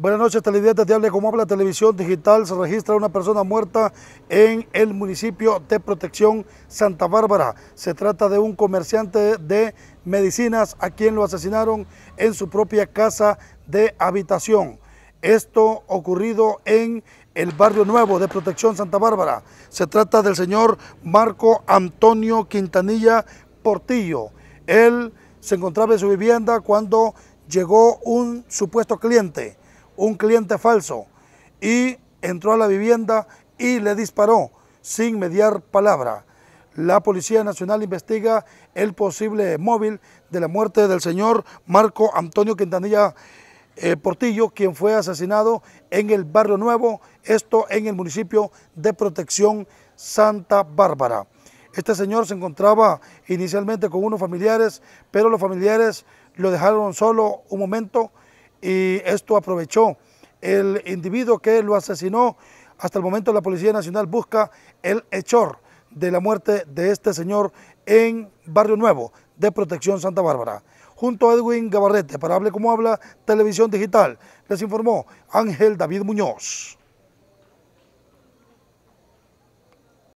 Buenas noches, televidentes de como Habla Televisión Digital. Se registra una persona muerta en el municipio de Protección Santa Bárbara. Se trata de un comerciante de medicinas a quien lo asesinaron en su propia casa de habitación. Esto ocurrido en el barrio nuevo de Protección Santa Bárbara. Se trata del señor Marco Antonio Quintanilla Portillo. Él se encontraba en su vivienda cuando llegó un supuesto cliente un cliente falso y entró a la vivienda y le disparó sin mediar palabra. La Policía Nacional investiga el posible móvil de la muerte del señor Marco Antonio Quintanilla eh, Portillo, quien fue asesinado en el Barrio Nuevo, esto en el municipio de Protección Santa Bárbara. Este señor se encontraba inicialmente con unos familiares, pero los familiares lo dejaron solo un momento y esto aprovechó el individuo que lo asesinó. Hasta el momento la Policía Nacional busca el hechor de la muerte de este señor en Barrio Nuevo de Protección Santa Bárbara. Junto a Edwin Gabarrete, para Hable Como Habla, Televisión Digital, les informó Ángel David Muñoz.